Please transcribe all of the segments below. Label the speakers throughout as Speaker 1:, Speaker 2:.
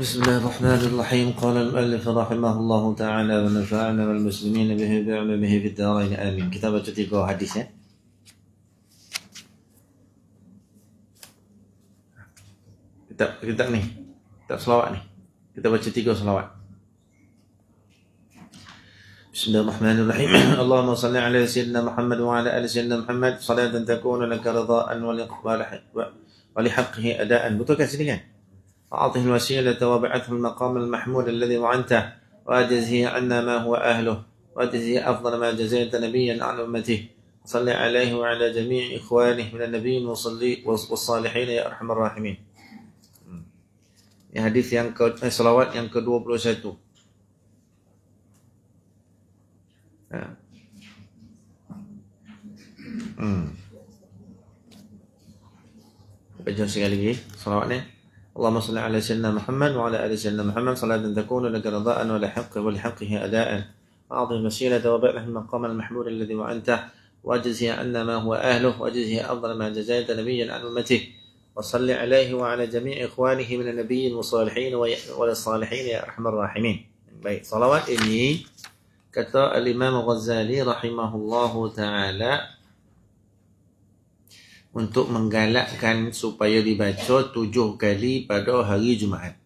Speaker 1: بسم الله الرحمن الرحيم قال المؤلف رحمه الله تعالى ونفعنا والمسلمين به بعلمه في الدارين امين كتابة تلك حديثه كتاب كتاب nih kita selawat nih kita baca tiga بسم الله الرحمن الرحيم اللهم صل على سيدنا محمد وعلى ال سيدنا محمد صلاة تكون لك رضاء ولحقه أداء متكاسلين فأعطه الوسيلة وابعثه المقام المحمود الذي وعنته وأجزه عنا ما هو أهله وأجزه أفضل ما جزيت نبيا عن أمته صل عليه وعلى جميع إخوانه من النبيين والصالحين يا أرحم الراحمين hadis yang ke, eh, selawat yang ke-21. อ่าอืม اجل hmm. sekali selawatnya اللهم صل على سيدنا محمد وعلى ال سيدنا محمد صلاة تكون لك رضاء ولحق ولحقه أداء أعظم المسيرة وبلغ المقام المحمود الذي وعنته واجزه عنا ما هو أهله واجزه أفضل ما جزيت نبيا عن أمته وصل عليه وعلى جميع إخوانه من النبيين والصالحين والصالحين يا أرحم الراحمين. Baik, salawat ini kata al-Imam Ghazali rahimahullahu taala untuk menggalakkan supaya dibaca tujuh kali pada hari Jumaat.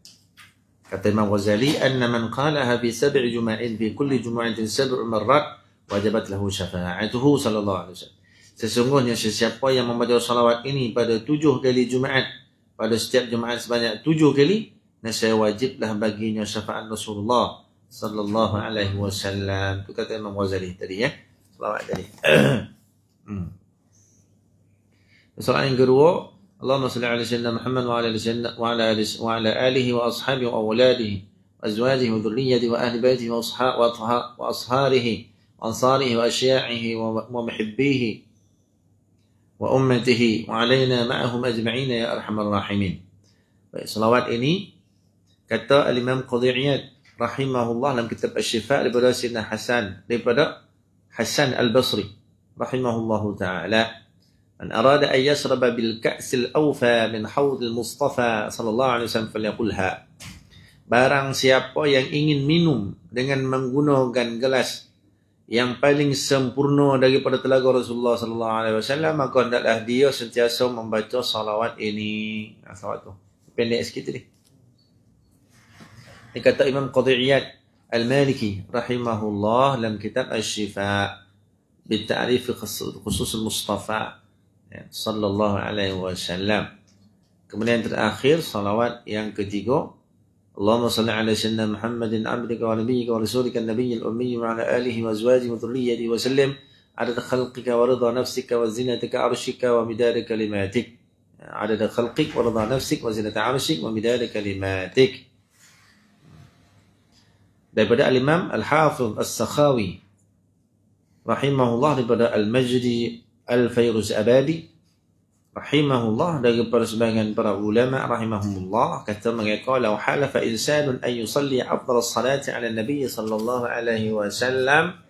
Speaker 1: Kata Imam Ghazali, "Anna man qalaha bi sab' juma'in bi kulli juma'atin sab' marrat wajabat lahu syafa'atuhu sallallahu alaihi wasallam." Sesungguhnya sesiapa yang membaca salawat ini pada tujuh kali Jumaat, pada setiap Jumaat sebanyak tujuh kali, nescaya wajiblah baginya syafaat Rasulullah Sallallahu alaihi wasallam Itu kata Imam Ghazali tadi ya Selawat tadi hmm. Soalan yang kedua اللهم صل على سيدنا محمد وعلى آل سيدنا وعلى آل وعلى آله وأصحابه وأولاده وأزواجه وذريته وأهل بيته وأصهاره وأنصاره وأشياعه ومحبيه وأمته وعلينا معهم أجمعين يا أرحم الراحمين. Baik, selawat ini kata Al-Imam Qadhi Iyad rahimahullah dalam kitab Al-Shifa daripada Sayyidina Hasan daripada Hasan Al-Basri rahimahullah taala an arada an yashraba bil ka's al awfa min hawd al mustafa sallallahu alaihi wasallam falyaqulha barang siapa yang ingin minum dengan menggunakan gelas yang paling sempurna daripada telaga Rasulullah sallallahu alaihi wasallam maka hendaklah dia sentiasa membaca salawat ini ha, salawat tu pendek sikit ni. dikata Imam Qadhi'iyat Al-Maliki rahimahullah dalam kitab Al-Shifa بالتعريف خصوص المصطفى صلى الله عليه وسلم kemudian terakhir salawat yang ketiga اللهم صل على سيدنا محمد عبدك ونبيك ورسولك النبي الأمي وعلى آله وأزواجه وذريته وسلم عدد خلقك ورضا نفسك وزنة عرشك ومداد كلماتك عدد خلقك ورضا نفسك وزنة عرشك ومداد كلماتك daripada al-Imam al hafiz As-Sakhawi rahimahullah daripada Al-Majdi al fayruz Abadi rahimahullah daripada sebagian para ulama rahimahumullah kata mereka law halafa insanun an yusalli afdal salati ala nabi sallallahu alaihi wasallam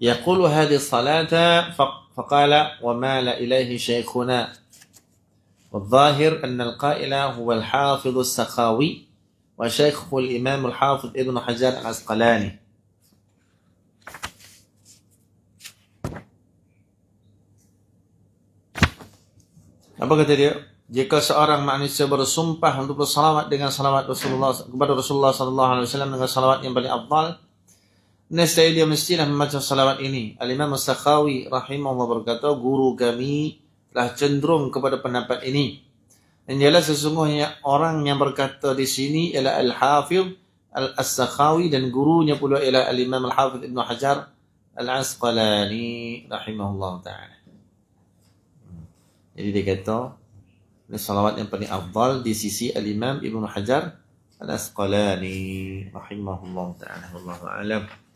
Speaker 1: يقول هذه الصلاة فقال ومال إليه شيخنا والظاهر أن القائل هو الحافظ السخاوي Imam وشيخه الإمام الحافظ Hajar al Asqalani. Apa kata dia? Jika seorang manusia bersumpah untuk bersalawat dengan salawat Rasulullah kepada Rasulullah sallallahu alaihi wasallam dengan salawat yang paling abdal, nescaya dia mestilah membaca salawat ini. Alimah Mustaqawi rahimahullah berkata, "Guru kami telah cenderung kepada pendapat ini." Dan ialah sesungguhnya orang yang berkata di sini ialah Al-Hafidh Al-Assakhawi dan gurunya pula ialah Al-Imam Al-Hafidh Ibn Hajar Al-Asqalani Rahimahullah Ta'ala. Jadi dia kata, ini salawat yang paling afdal di sisi Al-Imam Ibn Hajar Al-Asqalani Rahimahullah Ta'ala. Wallahu'alam. Al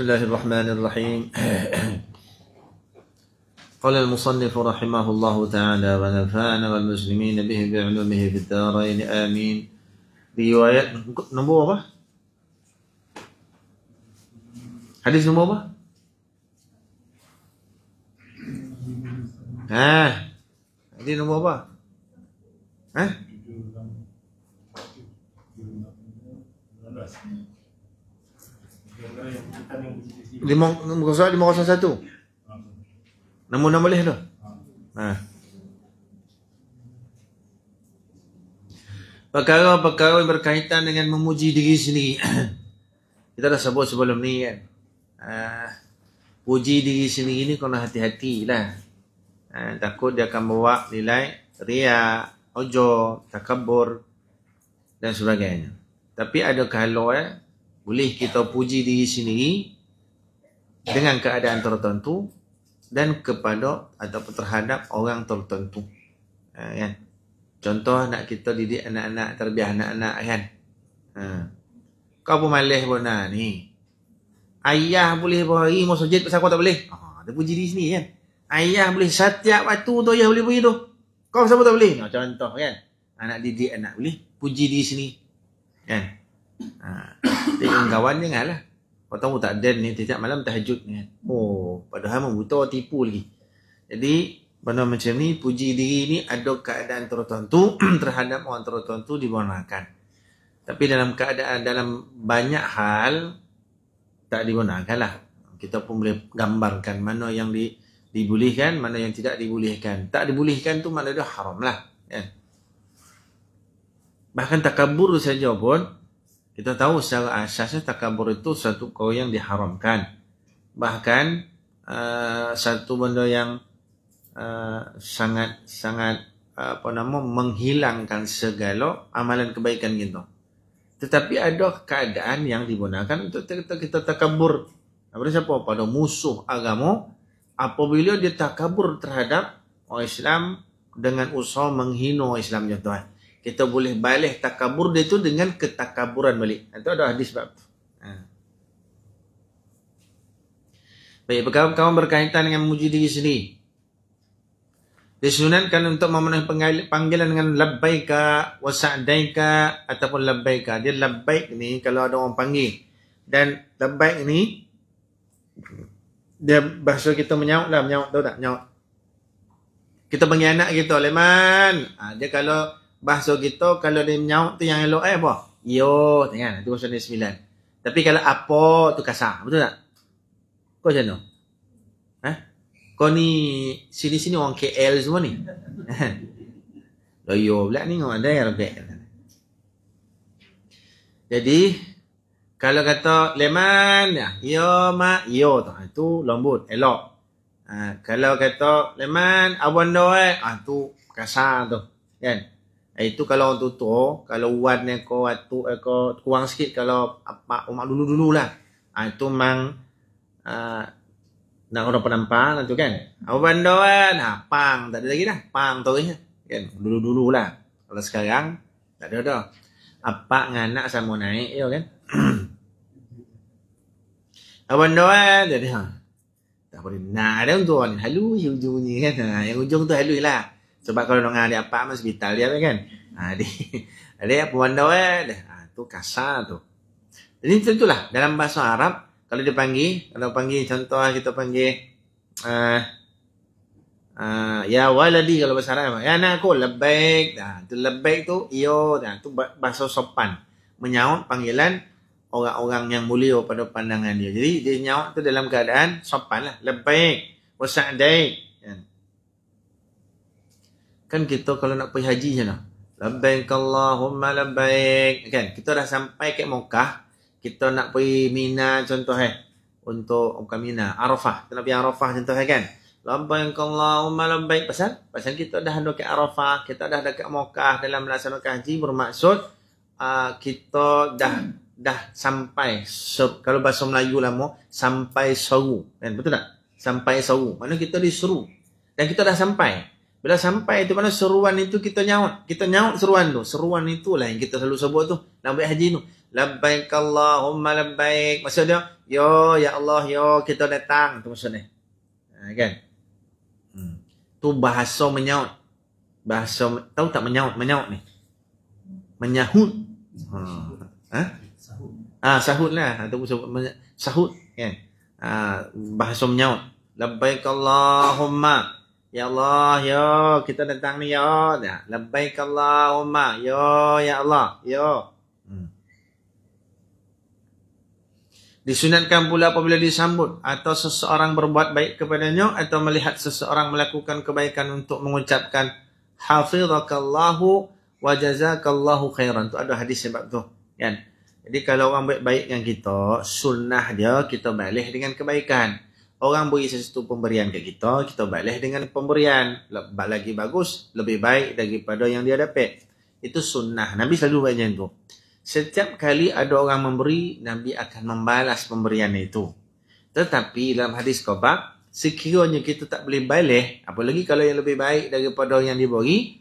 Speaker 1: بسم الله الرحمن الرحيم قال المصنف رحمه الله تعالى ونفعنا والمسلمين به بعلومه في الدارين آمين برواية نبوة حديث نبوة ها حديث نبوة ها Muka surat 501 nama nama boleh tu ha. Perkara-perkara yang berkaitan dengan memuji diri sendiri Kita dah sebut sebelum ni kan uh, Puji diri sendiri ni kena hati-hati lah uh, Takut dia akan bawa nilai Ria, ojo, takabur Dan sebagainya Tapi ada kalau eh boleh kita puji diri sendiri dengan keadaan tertentu dan kepada atau terhadap orang tertentu. Ha, kan? Contoh nak kita didik anak-anak, terbiar anak-anak kan. Ha. Kau pun malih pun nah, ha, ni. Ayah boleh pergi masjid pasal kau tak boleh. Ha, dia puji diri sendiri kan. Ayah boleh setiap waktu tu ayah boleh pergi tu. Kau pasal tak boleh? Ha, contoh kan. Anak didik anak boleh puji diri sendiri. Kan? Ha. Ha. Tengok kawan dia kan lah Kau tahu tak Dan ni tiap malam tahajud ni. Kan. Oh padahal membuta tipu lagi Jadi benda macam ni Puji diri ni ada keadaan tertentu Terhadap orang tertentu dibenarkan Tapi dalam keadaan Dalam banyak hal Tak dibenarkan lah Kita pun boleh gambarkan mana yang di, Dibulihkan mana yang tidak dibulihkan Tak dibulihkan tu mana dia haram lah Ya Bahkan takabur saja pun kita tahu secara asasnya ah, takabur itu satu kau yang diharamkan. Bahkan uh, satu benda yang sangat-sangat ah, apa nama menghilangkan segala amalan kebaikan gitu. Tetapi ada keadaan yang digunakan untuk kita, kita takabur. Apa siapa? Pada musuh agama apabila dia takabur terhadap orang Islam dengan usaha menghina Islam Tuhan kita boleh balas takabur dia tu dengan ketakaburan balik. Itu ada hadis bab. Ha. Baik, kalau kamu berkaitan dengan memuji diri sendiri. Disunatkan untuk memenuhi panggilan dengan labbaika wa sa'daika ataupun labbaika. Dia labbaik ni kalau ada orang panggil. Dan labbaik ni dia bahasa kita menyaut lah. Menyaut tahu tak? Menyaut. Kita panggil anak kita. Leman. Ha, dia kalau bahasa kita kalau dia menyaut tu yang elok eh apa? Yo, tengah tu kosong kan? dia sembilan. Tapi kalau apa tu kasar, betul tak? Kau macam tu? Ha? Eh? Kau ni sini-sini orang KL semua ni? Loyo lah, pula ni orang ada yang KL. Jadi, kalau kata leman, ya, yo mak, yo tu. Itu ah, lembut, elok. Ha, kalau kata leman abang doa eh, ah tu kasar tu kan Eh, itu kalau orang tutur, kalau wan ni kau waktu kau kurang sikit kalau apa umak dulu-dulu lah. Ah, itu memang uh, nak orang penampang lah tu kan. Apa benda kan? Ha, pang, tak ada lagi dah. Pang tu ya. Kan? Dulu-dulu lah. Kalau sekarang, tak ada dah. Apa dengan anak sama naik ya kan? apa benda kan? Jadi ha. Tak boleh nak ada untuk orang. Halui ujung-ujungnya kan. Yang ujung tu halui lah. Sebab kalau dengar dia apa mesti vital dia kan. Ha di ada apa benda eh ha, tu kasar tu. Jadi tentulah dalam bahasa Arab kalau dia panggil kalau panggil contoh kita panggil uh, uh, ya waladi kalau bahasa Arab ya nak, aku lebaik nah, ha, tu lebaik tu iyo nah, tu bahasa sopan menyaut panggilan orang-orang yang mulia pada pandangan dia. Jadi dia nyaut tu dalam keadaan sopan lah. Lebaik. Wasa'daik kan kita kalau nak pergi haji macam mana? Labbaik Allahumma labbaik. Kan kita dah sampai ke Mokah kita nak pergi Mina contoh eh. Untuk bukan Mina, Arafah. Kita nak pergi Arafah contoh eh kan. Labbaik Allahumma labbaik. Pasal? Pasal kita dah ada ke Arafah, kita dah ke Mokah dalam melaksanakan haji bermaksud uh, kita dah dah sampai so, kalau bahasa Melayu lama sampai sawu kan betul tak sampai sawu mana kita disuruh dan kita dah sampai bila sampai itu mana seruan itu kita nyaut. Kita nyaut seruan tu. Seruan itulah yang kita selalu sebut tu. Lambaik haji tu. Labbaik Allahumma labbaik. Maksudnya, yo ya Allah, yo kita datang. Itu maksudnya. Ha, kan? Hmm. Tu bahasa menyaut. Bahasa, tahu tak menyaut? Menyaut ni. Menyahut. Ha. Ha? Sahut. Ha, sahut lah. Ha, sahut. Kan? Ha, bahasa menyaut. Labbaik Allahumma. Labbaik Allahumma. Ya Allah, yo kita datang ni yo. Ya. Lebaik Allahumma, yo ya Allah, yo. Hmm. Disunatkan pula apabila disambut atau seseorang berbuat baik kepada kepadanya atau melihat seseorang melakukan kebaikan untuk mengucapkan hafizakallahu wa jazakallahu khairan. Tu ada hadis sebab tu, kan? Jadi kalau orang baik-baik dengan kita, sunnah dia kita balas dengan kebaikan orang beri sesuatu pemberian ke kita, kita balas dengan pemberian. lebih Lagi bagus, lebih baik daripada yang dia dapat. Itu sunnah. Nabi selalu buat macam tu. Setiap kali ada orang memberi, Nabi akan membalas pemberian itu. Tetapi dalam hadis Qobak, sekiranya kita tak boleh balik, apalagi kalau yang lebih baik daripada yang diberi,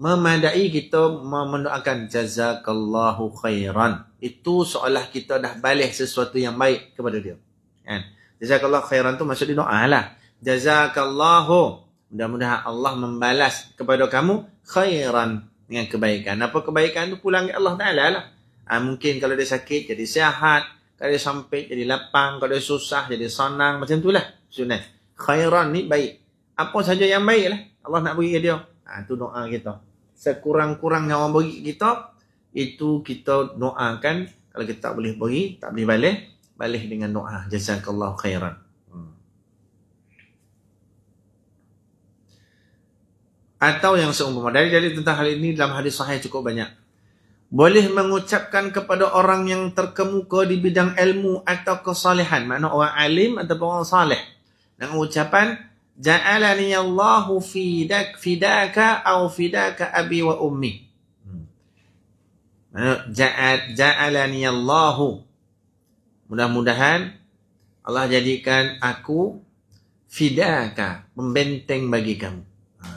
Speaker 1: memandai kita mendoakan jazakallahu khairan. Itu seolah kita dah balik sesuatu yang baik kepada dia. Kan? Ya. Jazakallah khairan tu maksud dia doa lah. Jazakallahu. Mudah-mudahan Allah membalas kepada kamu khairan dengan kebaikan. Apa kebaikan tu pulang ke Allah Ta'ala lah. Ha, mungkin kalau dia sakit jadi sihat. Kalau dia sampit jadi lapang. Kalau dia susah jadi senang. Macam tu lah. Sunnah. Khairan ni baik. Apa saja yang baik lah. Allah nak bagi ke dia. Ha, tu doa kita. Sekurang-kurangnya orang bagi kita. Itu kita doakan. Kalau kita tak boleh bagi, tak boleh balik balik dengan doa jazakallahu khairan hmm. atau yang seumpama dari jadi tentang hal ini dalam hadis sahih cukup banyak boleh mengucapkan kepada orang yang terkemuka di bidang ilmu atau kesalehan makna orang alim atau orang saleh dengan ucapan ja'alani Allahu fidak fidaka au fidaka abi wa ummi hmm. ja'alani ja Allahu Mudah-mudahan Allah jadikan aku fidaka, membenteng bagi kamu. Ha.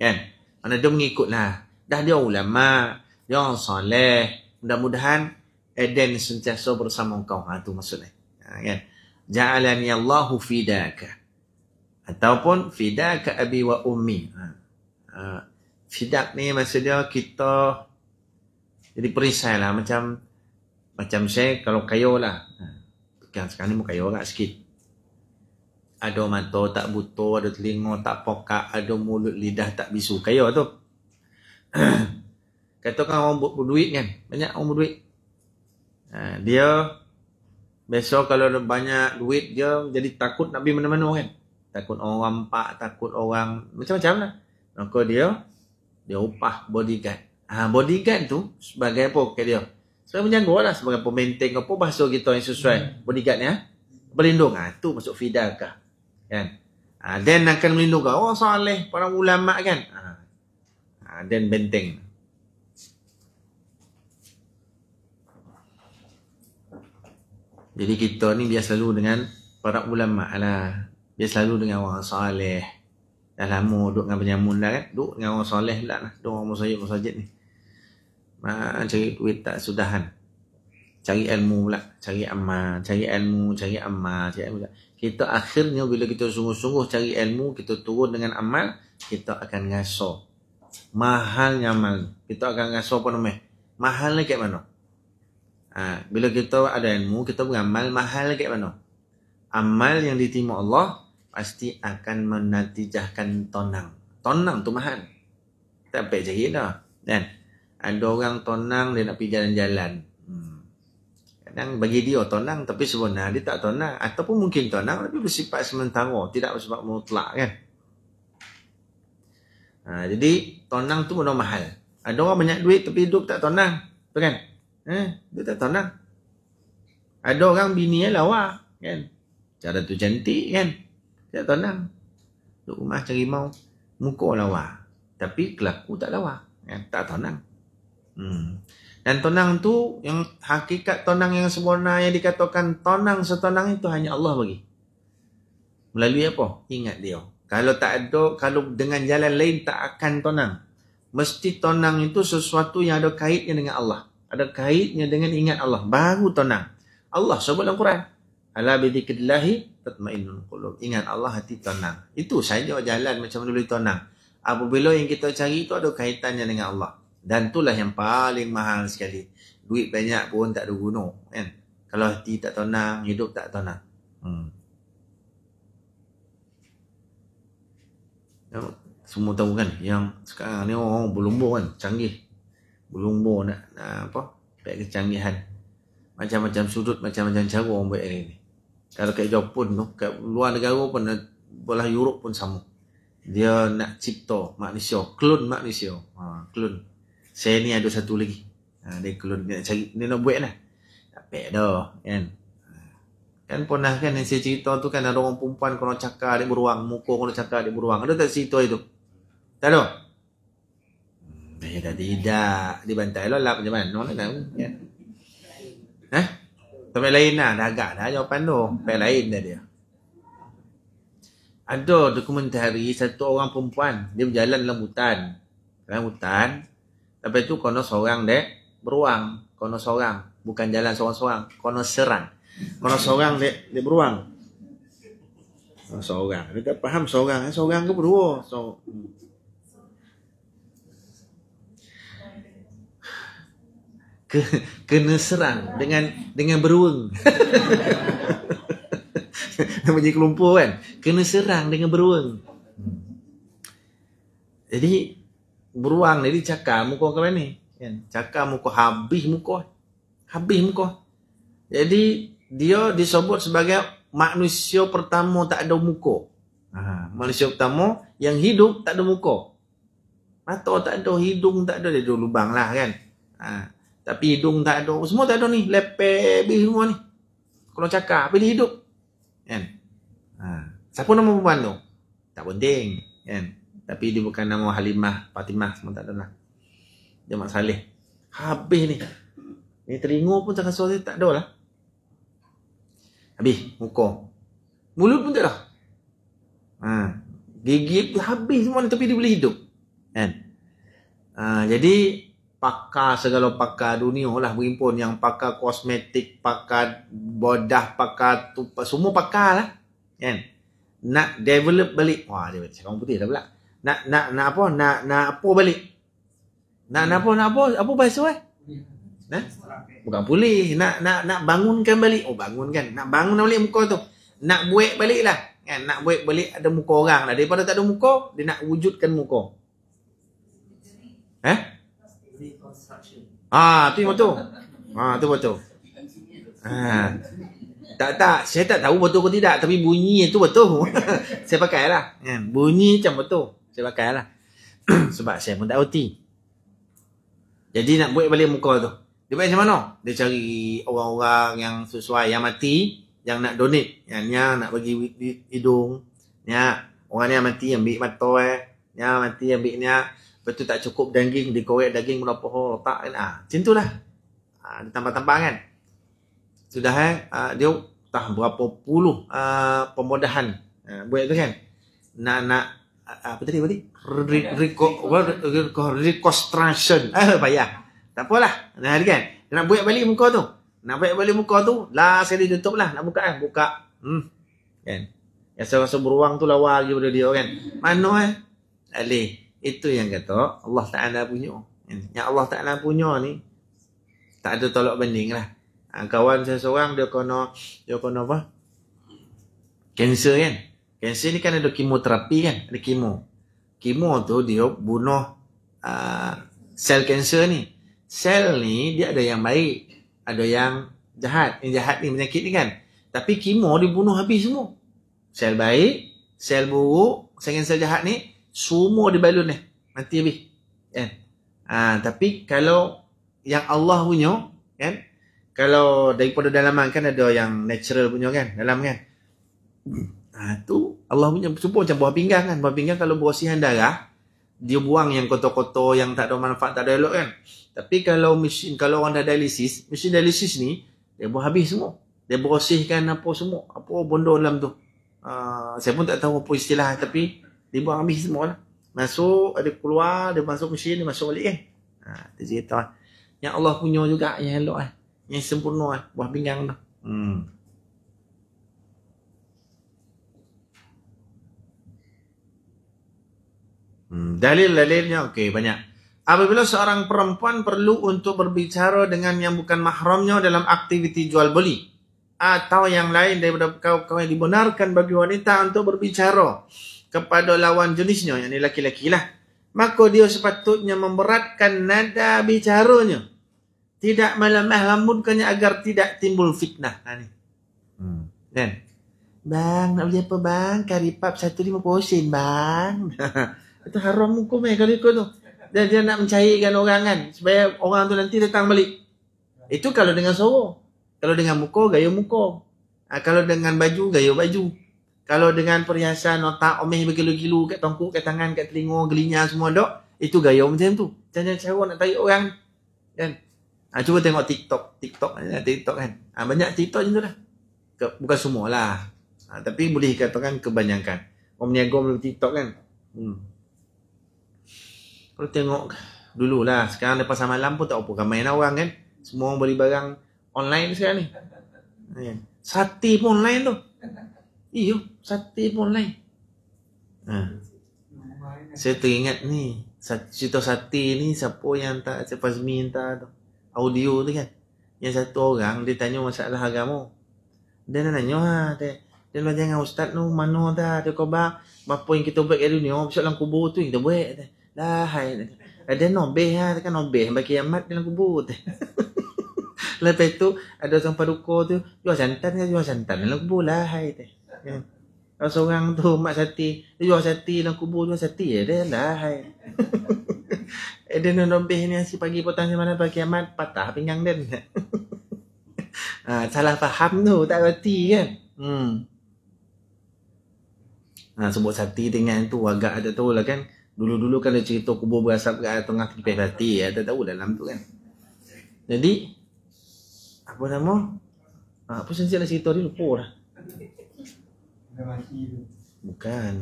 Speaker 1: Kan? Mana dia mengikutlah. Dah dia ulama, dia orang soleh. Mudah-mudahan Eden sentiasa bersama kau. Ha, itu maksudnya. Ha, kan? Ja'alani Allahu fidaka. Ataupun fidaka abi wa ummi. Ha. ha. Fidak ni maksud dia kita jadi perisailah macam macam saya kalau kayu lah. Sekarang, ha. sekarang ni pun agak sikit. Ada mata tak buto, ada telinga tak pokak, ada mulut lidah tak bisu. Kaya tu. Katakan orang duit kan. Banyak orang berduit. Ha, dia biasa kalau ada banyak duit dia jadi takut nak pergi mana-mana kan. Takut orang pak, takut orang macam-macam lah. Maka dia dia upah bodyguard. Ha, bodyguard tu sebagai apa ke dia? Saya menyanggup lah sebagai pementing apa bahasa kita yang sesuai. Hmm. Bodyguard ni ya. Berlindung. Ha, tu masuk fidal kah. Kan? Ha, ah, then akan melindungi orang oh, soleh, para ulama kan. Ha. ha then benteng. Jadi kita ni biasa lalu dengan para ulama lah. biasa lalu dengan orang soleh. Dah lama duduk dengan penyamun lah kan. Duduk dengan orang soleh pula lah. Duduk orang musajid-musajid ni. Ha, cari duit tak sudahan. Cari ilmu pula. Cari amal. Cari ilmu. Cari amal. Cari ilmu. Kita akhirnya bila kita sungguh-sungguh cari ilmu. Kita turun dengan amal. Kita akan ngasa. Mahalnya amal. Kita akan ngasa pun namanya. Mahal ni kat mana? Ha, bila kita ada ilmu. Kita beramal. Mahal kat mana? Amal yang diterima Allah. Pasti akan menatijahkan tonang. Tonang tu mahal. Tak payah jahit dah. Dan. Ada orang tonang dia nak pergi jalan-jalan. Hmm. Kadang bagi dia oh, tonang tapi sebenarnya dia tak tonang. Ataupun mungkin tonang tapi bersifat sementara. Tidak bersifat mutlak kan. Ha, jadi tonang tu benar mahal. Ada orang banyak duit tapi duduk tak tonang. Betul kan? Eh, dia tak tonang. Ada orang bini yang lawa kan. Cara tu cantik kan. Tak tonang. Duduk rumah cari mau. Muka lawa. Tapi kelaku tak lawa. Kan? Tak tonang. Hmm. Dan tenang tu yang hakikat tenang yang sebenar yang dikatakan tenang setenang itu hanya Allah bagi. Melalui apa? Ingat dia. Kalau tak ada, kalau dengan jalan lain tak akan tenang. Mesti tenang itu sesuatu yang ada kaitnya dengan Allah. Ada kaitnya dengan ingat Allah. Baru tenang. Allah sebut dalam Quran. Ala bi dzikrillahi tatmainnul Ingat Allah hati tenang. Itu saja jalan macam dulu tenang. Apabila yang kita cari itu ada kaitannya dengan Allah. Dan itulah yang paling mahal sekali. Duit banyak pun tak ada guna. Kan? Kalau hati tak tenang, hidup tak tenang. Hmm. Semua tahu kan yang sekarang ni orang berlumbur kan canggih. Berlumbur nak, nak apa? Baik kecanggihan. Macam-macam sudut, macam-macam cara orang buat hari ni. Kalau kat Jepun tu, kat luar negara pun, belah Europe pun sama. Dia nak cipta manusia, klon manusia. Ha, clone saya ni ada satu lagi. Ha, dia keluar dia nak cari, dia nak buat lah. Tak payah dah, kan. Ha. Kan pernah kan yang saya cerita tu kan ada orang perempuan korang cakar di beruang, muka korang cakar di beruang. Ada tak cerita itu? Tak ada? Hmm, ya, tak tidak. Dia bantai lolap lah, macam mana? Nolak tak? Ya. Ha? Tapi lain lah, dah agak dah jawapan tu. Tapi lain dah dia. Ada dokumentari satu orang perempuan, dia berjalan dalam hutan. Dalam hutan, tapi itu kono seorang dek beruang, kono seorang, bukan jalan seorang-seorang, kono serang.
Speaker 2: Kono seorang dek
Speaker 1: di beruang. Kono seorang. Dia tak faham seorang, eh, seorang ke berdua. So hmm. ke, kena serang dengan dengan beruang. Nama jadi kelompok kan. Kena serang dengan beruang. Hmm. Jadi beruang ni dia cakar muka kau ni. kan cakar muka habis muka habis muka jadi dia disebut sebagai manusia pertama tak ada muka Aha. manusia pertama yang hidup tak ada muka mata tak ada hidung tak ada dia lubang lah kan ha. tapi hidung tak ada semua tak ada ni lepek semua ni kalau cakar pilih hidup kan ha. siapa nama perempuan tu tak penting kan tapi dia bukan nama Halimah, Fatimah semua tak ada lah. Dia Mak Saleh. Habis ni. Ni teringur pun cakap suara tak ada lah. Habis muka. Mulut pun tak ada. Ha. Gigi pun habis semua tapi dia boleh hidup. Kan? Ha, jadi pakar segala pakar dunia lah berimpun yang pakar kosmetik, pakar bodah, pakar tupa, semua pakar lah. Kan? Nak develop balik. Wah, dia cakap putih dah pula nak nak nak apa nak nak apa balik nak nak apa nak apa apa bahasa eh, eh? nah bukan pulih nak nak nak bangunkan balik oh bangunkan nak bangun balik muka tu nak buat baliklah kan nak buat balik ada muka orang lah daripada tak ada muka dia nak wujudkan muka eh ah tu betul ah tu betul ah tak tak saya tak tahu betul ke tidak tapi bunyi itu betul saya pakai lah kan bunyi macam betul saya bakal lah Sebab saya pun tak roti Jadi nak buat balik muka tu Dia buat macam mana? Dia cari orang-orang yang sesuai Yang mati Yang nak donate Yang ni nak bagi hidung Ni Orang ni yang mati yang ambil mata eh Ni mati yang ambil ni Lepas tu tak cukup daging Dia daging berapa Letak kan ha, Macam tu lah ha, Dia tambah-tambah kan Sudah eh ha, Dia tah berapa puluh uh, pemodahan uh, buat tu kan nak nak apa tadi tadi reconstruction eh payah tak apalah dah kan nak buat balik muka tu nak buat balik muka tu lah sekali tutup lah nak buka eh buka hmm kan yang saya rasa beruang tu lawa lagi pada dia kan mana eh alih itu yang kata Allah Ta'ala punya kan? yang Allah Ta'ala punya ni tak ada tolak banding lah ha, kawan saya seorang dia kena dia kena apa cancer kan Kanser ni kan ada kemoterapi kan, ada kemo. Kemo tu dia bunuh uh, sel kanser ni. Sel ni dia ada yang baik, ada yang jahat. Yang jahat ni penyakit ni kan. Tapi kemo dia bunuh habis semua. Sel baik, sel buruk, sel kanser jahat ni semua dibalun ni. Mati habis. Kan? Ha, tapi kalau yang Allah punya kan kalau daripada dalaman kan ada yang natural punya kan dalam kan Ha, tu Allah punya cuba macam buah pinggang kan. Buah pinggang kalau berosihan darah, dia buang yang kotor-kotor yang tak ada manfaat, tak ada elok kan. Tapi kalau mesin kalau orang dah dialisis, mesin dialisis ni dia buah habis semua. Dia berosihkan apa semua, apa bondo dalam tu. Ha, saya pun tak tahu apa istilah tapi dia buang habis semua lah. Masuk, ada keluar, dia masuk mesin, dia masuk balik kan. Ha, dia cerita lah. Yang Allah punya juga yang elok lah. Yang sempurna lah, buah pinggang tu. Hmm. Hmm, Dalil-dalilnya okey banyak. Apabila seorang perempuan perlu untuk berbicara dengan yang bukan mahramnya dalam aktiviti jual beli atau yang lain daripada kau-kau yang dibenarkan bagi wanita untuk berbicara kepada lawan jenisnya yang ni laki-laki lah maka dia sepatutnya memberatkan nada bicaranya tidak melemah lembutkannya agar tidak timbul fitnah nah ni hmm. kan bang nak beli apa bang karipap satu lima posin bang Kata haram muka meh kali ikut tu. Dan dia nak mencairkan orang kan. Supaya orang tu nanti datang balik. Itu kalau dengan soro. Kalau dengan muka, gaya muka. Ha, kalau dengan baju, gaya baju. Kalau dengan perhiasan, notak, omeh bergilu-gilu kat tongkuk, kat tangan, kat telinga, gelinya semua dok. Itu gaya macam tu. Macam cara nak tarik orang. Kan? Ha, cuba tengok TikTok. TikTok, eh, TikTok kan. Ha, banyak TikTok macam tu lah. Bukan semualah. Ha, tapi boleh katakan kebanyakan. Orang meniaga melalui TikTok kan. Hmm. Kalau tengok dulu lah, Sekarang lepas malam pun tak apa Ramai lah orang kan Semua orang beli barang online sekarang ni ha, kan? Sati pun online tu Iyo, sati pun online ha. Saya teringat ni Cerita sati ni siapa yang tak Cik minta tu Audio tu kan Yang satu orang dia tanya masalah agama Dia nak tanya ha, dia, dia belajar dengan ustaz tu mana dah Dia kata bapa yang kita buat kat dunia Besok dalam kubur tu kita buat dia. Dah hai. Ada nobeh ha, kan nobeh bagi kiamat dalam kubur tu. Lepas tu ada seorang paduka tu, jual santan ke jual santan dalam kubur lah hai tu. Ya. seorang tu mak sati, jual sati dalam kubur jual sati ya dia lah hai. Ada eh, no ni si pagi potong si mana bagi kiamat patah pinggang dia. ha, salah faham tu tak reti kan. Hmm. Ha, sebut sati dengan tu agak ada tu lah kan. Dulu-dulu kan ada cerita kubur berasap kat tengah kipas batik ya, eh, tak tahu dalam tu kan. Jadi apa nama? Ha, apa sahaja nak cerita ni lupa lah. Bukan.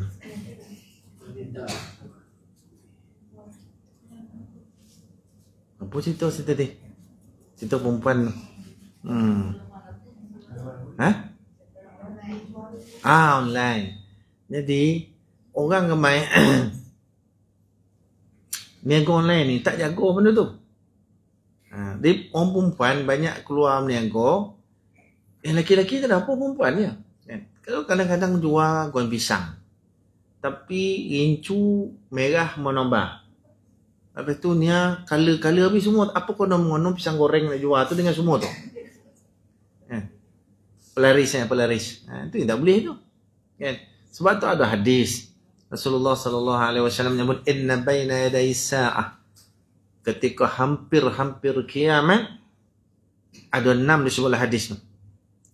Speaker 1: Apa cerita cerita tadi? Cerita perempuan. Hmm. Ha? Ah, online. Jadi, orang ramai Niaga online ni tak jaga benda tu. Ha, dia orang perempuan banyak keluar meniaga. Eh lelaki-lelaki tak ada apa perempuan dia. Kan? Kalau kadang-kadang jual goreng pisang. Tapi incu merah menambah. Lepas tu ni kala-kala habis semua. Apa kau nak mengandung pisang goreng nak jual tu dengan semua tu. Kan? Pelaris ni, eh, pelaris. Ha, yang tak boleh tu. Kan? Sebab tu ada hadis. Rasulullah sallallahu alaihi wasallam menyebut inna baina yaday sa'ah ketika hampir-hampir kiamat ada enam disebutlah hadis tu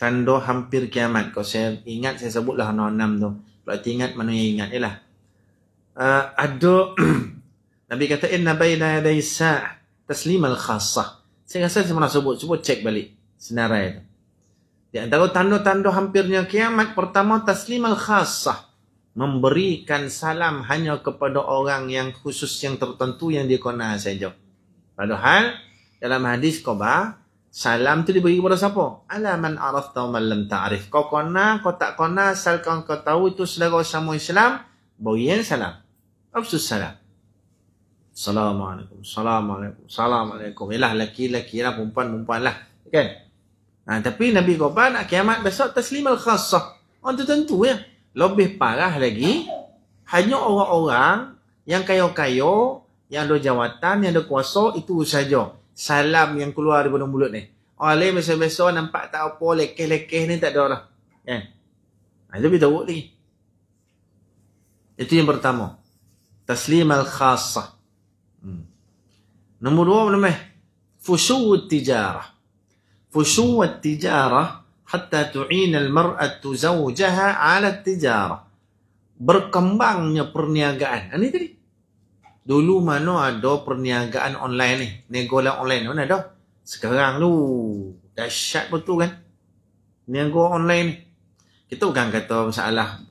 Speaker 1: tanda hampir kiamat Kau saya ingat saya sebutlah no enam tu kalau ingat mana yang ingat ialah uh, ah, ada Nabi kata inna baina yaday sa'ah taslim al khassah saya rasa saya pernah sebut cuba cek balik senarai tu di antara tanda-tanda hampirnya kiamat pertama taslim al khassah memberikan salam hanya kepada orang yang khusus yang tertentu yang dia kenal saja. Padahal dalam hadis qoba salam tu diberi kepada siapa? Ala man arafta man lam ta'rif. Kau kena, kau tak kena, asal kau, kau tahu itu saudara sama Islam, beri yang salam. Afsus salam. Assalamualaikum. Assalamualaikum. Assalamualaikum. Yalah laki-laki lah, perempuan-perempuan lah. Kan? Ha, tapi Nabi Qoba nak kiamat besok taslim al-khassah. Orang tertentu ya lebih parah lagi hanya orang-orang yang kayo-kayo, yang ada jawatan, yang ada kuasa itu saja. Salam yang keluar daripada mulut ni. Oleh biasa-biasa nampak tak apa lekeh-lekeh ni tak ada lah. Kan? Eh? Ha, itu lebih teruk lagi. Itu yang pertama. Taslim al khasa Hmm. Nombor dua apa namanya? Fushu tijarah. Fushu tijarah. Hatta حتى تعين المرأة زوجها على tijarah berkembangnya perniagaan ini ah, tadi dulu mana ada perniagaan online ni nego lah online mana ada sekarang lu dahsyat betul kan nego online ni kita bukan kata masalah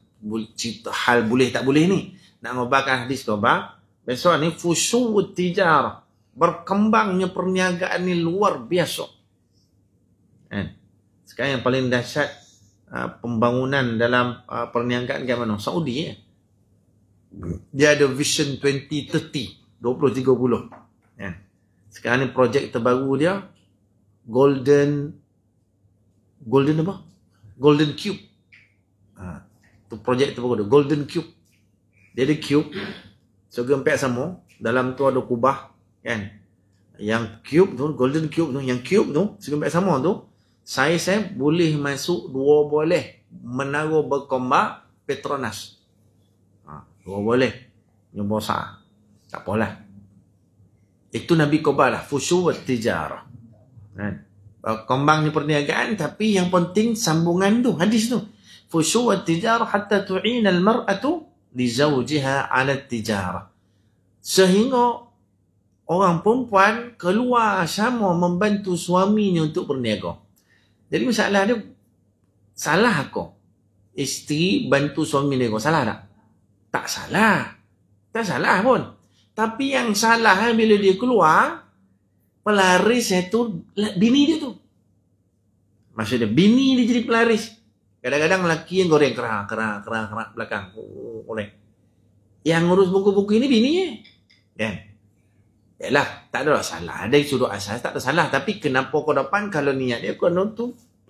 Speaker 1: cita, hal boleh tak boleh ni nak ngobarkan hadis ke bang besok ni fusu tijar berkembangnya perniagaan ni luar biasa eh. Sekarang yang paling dahsyat ah, pembangunan dalam ah, perniagaan kan mana? Saudi ya. Dia ada Vision 2030, 2030. Ya. Sekarang ni projek terbaru dia Golden Golden apa? Golden Cube. Ha. Tu projek terbaru dia Golden Cube. Dia ada cube. So gempak sama, dalam tu ada kubah kan. Yang cube tu, golden cube tu, yang cube tu, segala sama tu, saya saya boleh masuk dua boleh menara berkomba Petronas. Ha, dua boleh. Yang besar. Tak apalah. Itu Nabi Qobal lah. Fusu wa tijarah. Kan? Eh, kombang ni perniagaan tapi yang penting sambungan tu. Hadis tu. Fusu wa tijarah hatta tu'ina al-mar'atu li zawjiha ala tijarah. Sehingga orang perempuan keluar sama membantu suaminya untuk berniaga. Jadi masalah dia salah aku. Isteri bantu suami dia kau salah tak? Tak salah. Tak salah pun. Tapi yang salah eh, bila dia keluar pelaris itu bini dia tu. Maksudnya bini dia jadi pelaris. Kadang-kadang lelaki yang goreng kerah, kerah, kerah, kerah belakang. Oh, oleh. Yang ngurus buku-buku ini bininya. Ya. Kan? Yeah. Yalah, tak ada salah. Ada sudut asas, tak ada salah. Tapi kenapa kau depan kalau niat dia kau nak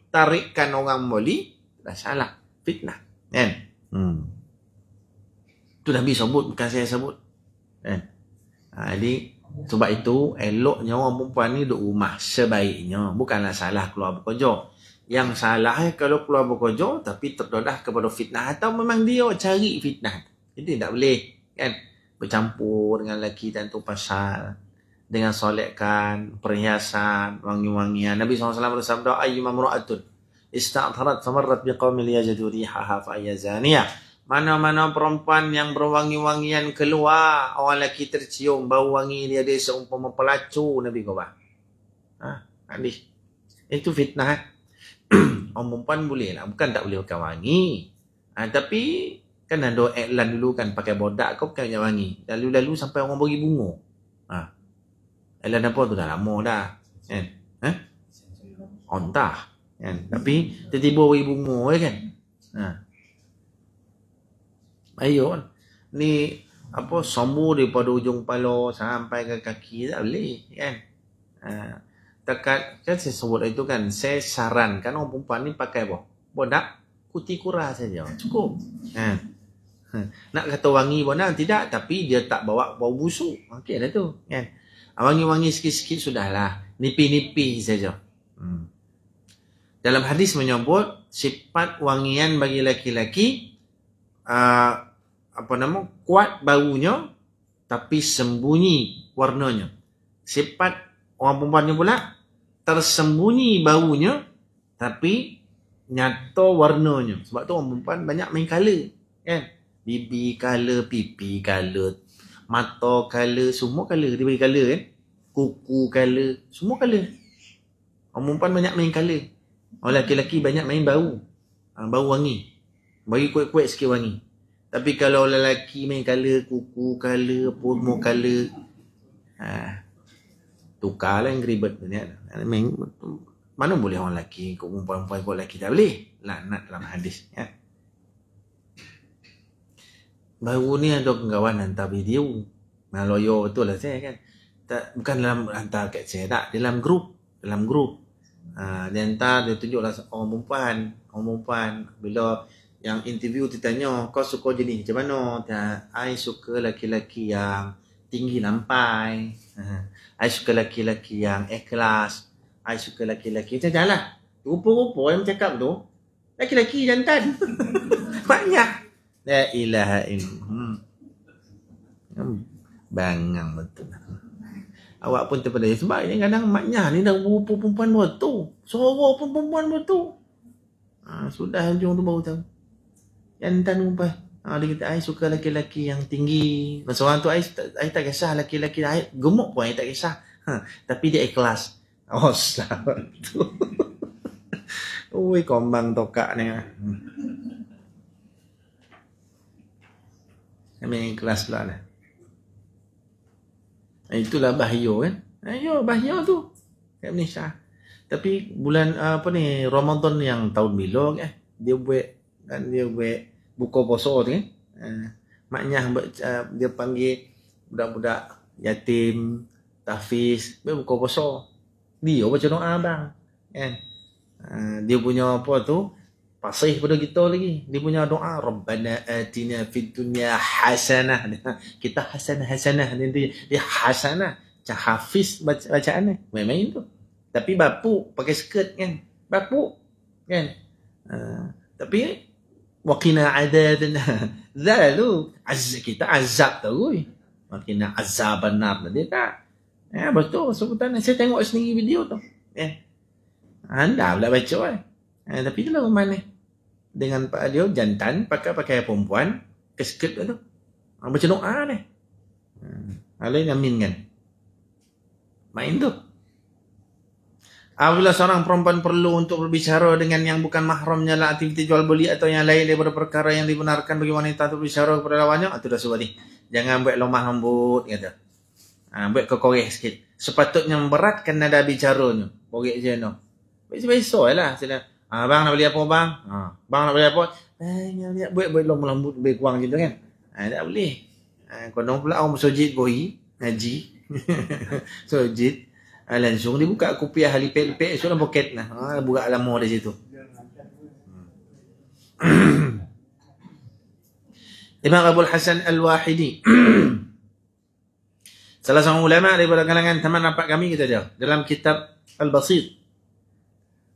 Speaker 1: tarikkan orang moli, dah salah. Fitnah. Kan? Hmm. Itu Nabi sebut, bukan saya sebut. Kan? Ha, jadi, sebab itu, eloknya orang perempuan ni duduk rumah sebaiknya. Bukanlah salah keluar bekerja. Yang salah eh, kalau keluar bekerja, tapi terdodah kepada fitnah. Atau memang dia cari fitnah. Jadi, tak boleh. Kan? bercampur dengan lelaki dan tu pasal dengan solekan perhiasan wangi-wangian Nabi SAW bersabda ayu mamru'atun ista'tharat famarrat biqawmil yajadu rihaha fa'ayazaniya mana-mana perempuan yang berwangi-wangian keluar orang lelaki tercium bau wangi dia dia seumpama pelacu Nabi SAW ha? Nabi itu fitnah eh? orang perempuan boleh lah bukan tak boleh pakai wangi ha, tapi Kan ada iklan dulu kan pakai bodak kau pakai minyak wangi. Lalu-lalu sampai orang bagi bunga. Ha. Iklan apa tu dah lama dah. Kan? Ha? Ontah. Oh, kan? Tapi tiba-tiba bagi bunga eh, kan. Ha. Ayo. Kan? Ni apa sombur daripada ujung kepala sampai ke kaki tak boleh kan. Ha. Dekat kan saya sebut itu kan saya sarankan orang perempuan ni pakai apa? Bodak kutikura saja. Cukup. Ha. Hmm. Nak kata wangi pun nak, tidak. Tapi dia tak bawa bau busuk. Okey lah tu. Kan? Ah, wangi-wangi sikit-sikit sudahlah. Nipi-nipi saja. Hmm. Dalam hadis menyebut, sifat wangian bagi laki-laki, uh, ah, apa nama, kuat baunya, tapi sembunyi warnanya. Sifat orang perempuannya pula, tersembunyi baunya, tapi nyata warnanya. Sebab tu orang perempuan banyak main color. Kan? Yeah. Bibi color, pipi color, mata color, semua color. Dia bagi color kan. Eh. Kuku color, semua color. Orang perempuan banyak main color. Orang lelaki-lelaki banyak main bau. Ha, bau wangi. Bagi kuat-kuat sikit wangi. Tapi kalau orang lelaki main color, kuku color, pun semua color. Ha, ah, tukarlah yang geribet. Main, mana boleh orang lelaki ikut perempuan-perempuan ikut lelaki. Tak boleh. nak dalam hadis. Ya. Baru ni ada kawan hantar video. Nah, lawyer tu lah saya kan. Tak, bukan dalam hantar kat saya tak. Dalam grup. Dalam grup. Uh, ha, dia hantar, dia tunjuk lah orang perempuan. Orang perempuan. Bila yang interview tu tanya, kau suka jenis macam mana? Dia, ai suka lelaki-lelaki yang tinggi lampai. Uh, I suka lelaki-lelaki yang ikhlas. ai suka lelaki-lelaki. Macam jalan. Rupa-rupa yang cakap tu. Lelaki-lelaki jantan. Banyak. La ilaha illallah. Hmm. Bangang betul. Awak pun terpedaya sebab ini kadang maknya ni dah rupa perempuan betul. Suara pun perempuan betul. Ha, sudah hujung tu baru tahu. Yang tak nampak. Ha, dia kata, saya suka lelaki-lelaki yang tinggi. Masa orang tu, saya tak, tak kisah lelaki-lelaki. Saya gemuk pun, saya tak kisah. Ha, tapi dia ikhlas. Oh, selamat tu. Ui, kombang tokak ni. Ambil yang ikhlas pula lah. Itulah bahaya kan. Ayo bahaya tu. Kat Malaysia. Tapi bulan ah, apa ni Ramadan yang tahun bila kan. Eh? Dia buat kan dia buat buka puasa tu kan. Eh. maknya ah, dia panggil budak-budak yatim, tahfiz, dia buka puasa. Dia baca doa abang. Kan? Ah, dia punya apa tu? Fasih pada kita lagi. Dia punya doa. Rabbana atina fid dunya hasanah. Ha, kita hasanah-hasanah. Dia, dia hasanah. Macam hafiz baca bacaan dia. Main-main tu. Tapi bapu pakai skirt kan. Bapu. Kan. Uh, tapi waqina adadana zalu azab kita azab terus waqina azaban nar dia tak eh ya, betul sebutan saya tengok sendiri video tu eh anda pula baca eh. eh tapi tu lah mana dengan Pak Alio jantan pakai pakai perempuan ke skirt tu. Ha, macam doa ni. Ha, ah, Alain amin kan. Main tu. Apabila seorang perempuan perlu untuk berbicara dengan yang bukan mahramnya lah aktiviti jual beli atau yang lain daripada perkara yang dibenarkan bagi wanita untuk berbicara kepada lawannya, itu ah, dah sebab ni. Jangan buat lemah lembut, kata. Ha, buat kekoreh sikit. Sepatutnya memberatkan nada bicaranya. Korek je ni. Biasa-biasa lah. Sebenarnya. Ah bang nak beli apa bang? Ha, bang nak beli apa? Eh nak beli buat buat lom lambut beli kuang gitu kan. Ah ha, tak boleh. Ah ha, kau pula orang masjid boi ngaji. masjid ha, ah, langsung dia buka kopiah hari pelpek so dalam poket nah. Ha, ah, buka lama di situ. Hmm. Imam Abu Hasan Al-Wahidi. Salah seorang ulama daripada kalangan teman nampak kami kita dia dalam kitab Al-Basit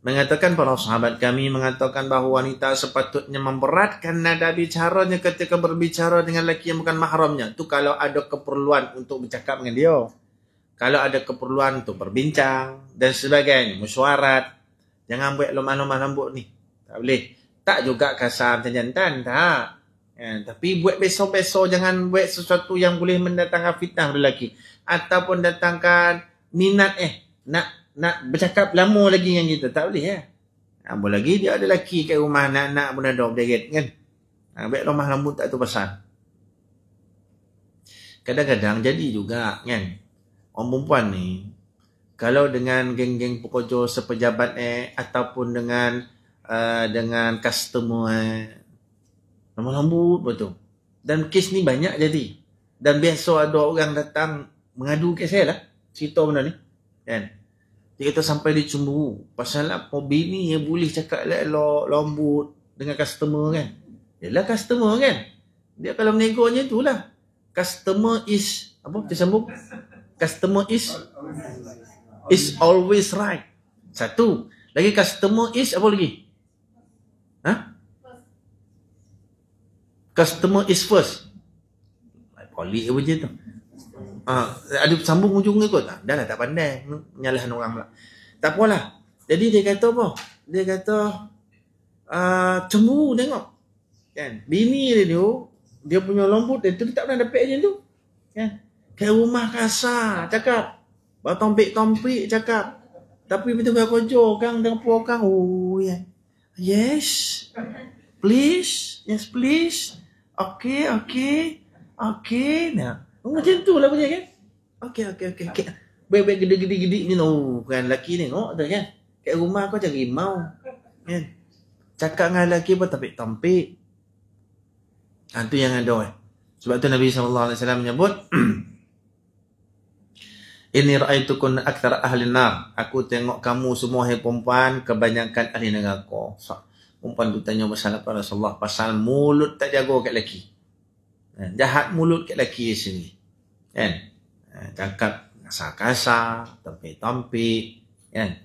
Speaker 1: mengatakan para sahabat kami mengatakan bahawa wanita sepatutnya memberatkan nada bicaranya ketika berbicara dengan lelaki yang bukan mahramnya. tu kalau ada keperluan untuk bercakap dengan dia. Kalau ada keperluan untuk berbincang dan sebagainya. Mesyuarat. Jangan buat lemah-lemah lembut ni. Tak boleh. Tak juga kasar macam jantan. Tak. Ya, tapi buat besok-besok jangan buat sesuatu yang boleh mendatangkan fitnah lelaki. Ataupun datangkan minat eh. Nak nak bercakap lama lagi dengan kita tak boleh ya, eh? Ambo lagi dia ada lelaki kat rumah anak-anak pun ada berderet kan. Ha, baik rumah lambut tak tu pasal. Kadang-kadang jadi juga kan. Orang perempuan ni kalau dengan geng-geng pekerja sepejabat eh ataupun dengan uh, dengan customer eh lama lambut betul. Dan kes ni banyak jadi. Dan biasa ada orang datang mengadu kat saya lah. Cerita benda ni. Kan? Dia kata sampai dia cemburu Pasal apa bini yang boleh cakap lelok lah, lombut dengan customer kan Yalah customer kan Dia kalau menegurnya lah. Customer is Apa kita sambung Customer is Is always right Satu Lagi customer is apa lagi Ha? Customer is first Polik apa je tu Ha, ada sambung ujung kot tak? Ha, dah lah tak pandai Nyalahan orang pula Tak apalah Jadi dia kata apa? Dia kata uh, ah, Cemburu tengok Kan Bini dia tu Dia punya lembut dia tu Dia tak pernah dapat macam tu Kan Kayak rumah kasar Cakap Batang beg tompik cakap Tapi betul kau kojo kang Dengan puak kang, Oh yeah. Yes Please Yes please Okay okay Okay Nah Oh, macam tu lah punya kan? Okey, okey, okey. Okay. okay, ah. okay. okay. Baik, baik, gede ni. Oh, kan lelaki ni. Oh, tak kan? Kat rumah kau macam rimau. Kan? Cakap dengan lelaki pun tapi tampik. Ha, tu yang ada. Eh. Sebab tu Nabi SAW menyebut. Ini ra'aitu kun akthar ahli nar. Aku tengok kamu semua hai perempuan kebanyakan ahli neraka. So, perempuan tu tanya masalah apa Rasulullah pasal mulut tak jago kat lelaki. Eh, jahat mulut ke lelaki sini. Kan? Eh, cakap kasar-kasar, tempik-tempik. Kan?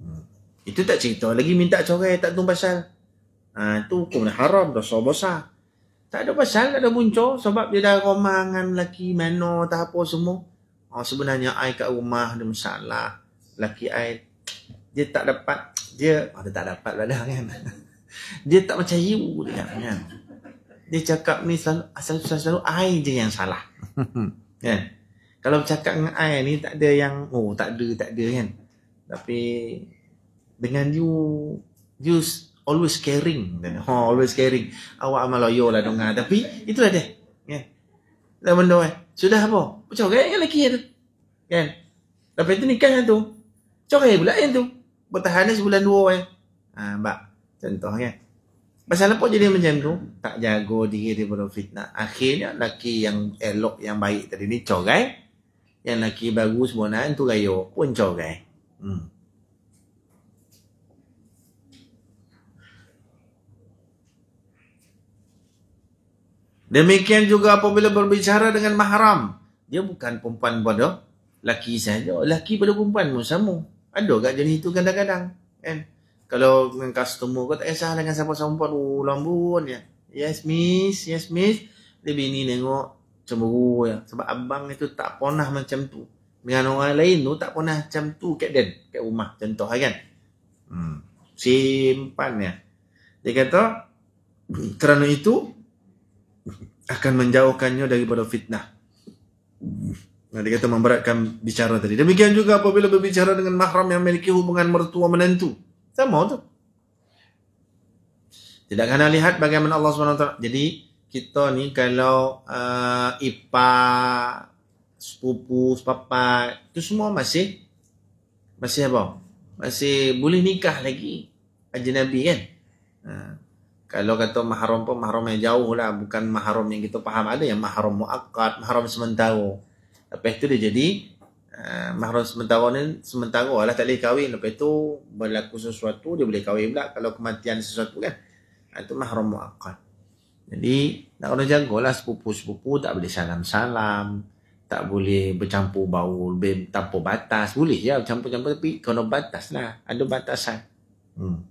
Speaker 1: Hmm. Itu tak cerita. Lagi minta corai tak tahu pasal. Ha, itu hukum haram. Dah sebesar Tak ada pasal, tak ada muncul. Sebab dia dah romah dengan lelaki mana, tak apa semua. Oh, sebenarnya, ai kat rumah ada masalah. Lelaki ai dia tak dapat. Dia, oh, dia tak dapat lah dah kan. dia tak macam you. Dia, kan? dia cakap ni selalu asal selalu, selalu I je yang salah. kan? Kalau cakap dengan I ni tak ada yang oh tak ada tak ada kan. Tapi dengan you you always caring dan Ha oh, always caring. Awak amal loyo lah dengar tapi itulah dia. Kan? Dah benda eh. Sudah apa? Pucuk gaya kan lelaki tu. Kan? Tapi tu nikah kan tu. Cokai pula yang tu. Bertahan sebulan dua eh. Ah, ha, mbak. contohnya. kan. Pasal apa jadi macam tu? Tak jago diri daripada fitnah. Akhirnya lelaki yang elok, yang baik tadi ni corai. Yang lelaki bagus pun nak tu raya pun corai. Hmm. Demikian juga apabila berbicara dengan mahram. Dia bukan perempuan pada lelaki saja. Lelaki pada perempuan pun sama. Ada kat jenis itu kadang-kadang. Kan? -kadang. Eh? kalau dengan customer kau tak eh, kisah dengan siapa-siapa tu lambun ya. Yes miss, yes miss. Dia bini tengok cemburu ya. Sebab abang itu tak pernah macam tu. Dengan orang lain tu tak pernah macam tu kat den, kat rumah contoh ya kan. Hmm. Simpan ya. Dia kata kerana itu akan menjauhkannya daripada fitnah. Nah, dia kata memberatkan bicara tadi. Demikian juga apabila berbicara dengan mahram yang memiliki hubungan mertua menentu. Sama tu. Tidak kena lihat bagaimana Allah SWT. Jadi, kita ni kalau uh, ipar, sepupu, sepapa itu semua masih, masih apa? Masih boleh nikah lagi. aja Nabi kan? Uh, kalau kata mahram pun mahram yang jauh lah. Bukan mahram yang kita faham. Ada yang mahram muakkad, mahram sementara. Lepas itu dia jadi Eh, mahram sementara ni sementara lah tak boleh kahwin lepas tu berlaku sesuatu dia boleh kahwin pula kalau kematian sesuatu kan itu ha, mahram muakkad jadi nak kena jagalah sepupu-sepupu tak boleh salam-salam tak boleh bercampur bau lebih tanpa batas boleh ya campur-campur tapi kena batas lah ada batasan hmm.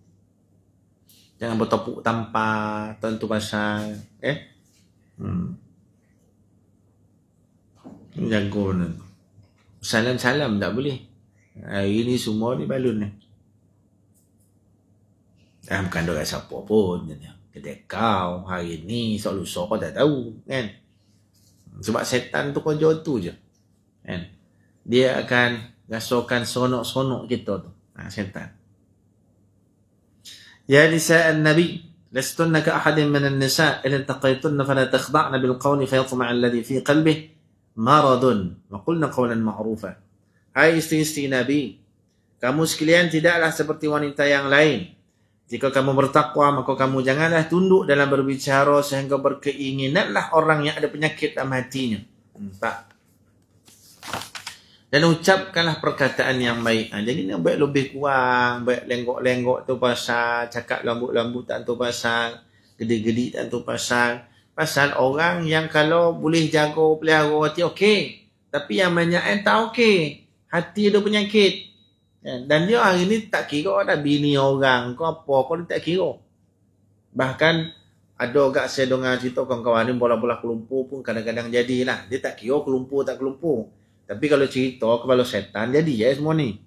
Speaker 1: jangan bertopuk tanpa tentu pasal eh hmm. jago salam-salam tak boleh. Hari ni semua ni balun ni. Eh, bukan dia rasa apa pun. Kata kau hari ni, sok lusa kau tak tahu. Kan? Sebab setan tu kau tu je. Kan? Dia akan rasakan sonok-sonok kita tu. Ha, setan. Ya nisa'an Nabi. Lestunna ka ahadin minan nisa' ilan taqaitunna fala takhda'na bil qawni fayatuma'an ladhi fi qalbih maradun. Maqulna qawlan ma'rufah. Hai istri-istri Nabi, kamu sekalian tidaklah seperti wanita yang lain. Jika kamu bertakwa, maka kamu janganlah tunduk dalam berbicara sehingga berkeinginanlah orang yang ada penyakit dalam hatinya. Hmm, tak. Dan ucapkanlah perkataan yang baik. Ha, jadi nak baik lebih kurang, baik lenggok-lenggok tu pasal, cakap lambut-lambut tak tu pasal, gede-gede tak tu pasal. Pasal orang yang kalau boleh jaga pelihara hati okey. Tapi yang menyakit tak okey. Hati dia penyakit. Ya, dan dia hari ni tak kira ada bini orang kau apa kau ni tak kira. Bahkan ada agak saya dengar cerita kawan-kawan ni bola-bola kelumpur pun kadang-kadang jadilah. Dia tak kira kelumpur tak kelumpur. Tapi kalau cerita kepala setan jadi ya semua ni.